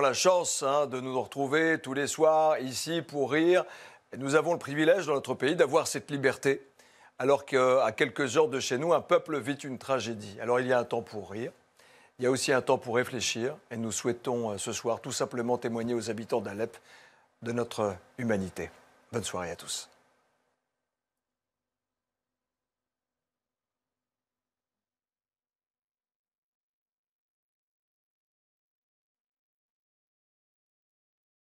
la chance hein, de nous retrouver tous les soirs ici pour rire. nous avons le privilège dans notre pays d'avoir cette liberté, alors qu'à euh, quelques heures de chez nous, un peuple vit une tragédie. Alors il y a un temps pour rire, il y a aussi un temps pour réfléchir, et nous souhaitons euh, ce soir tout simplement témoigner aux habitants d'Alep de notre humanité. Bonne soirée à tous.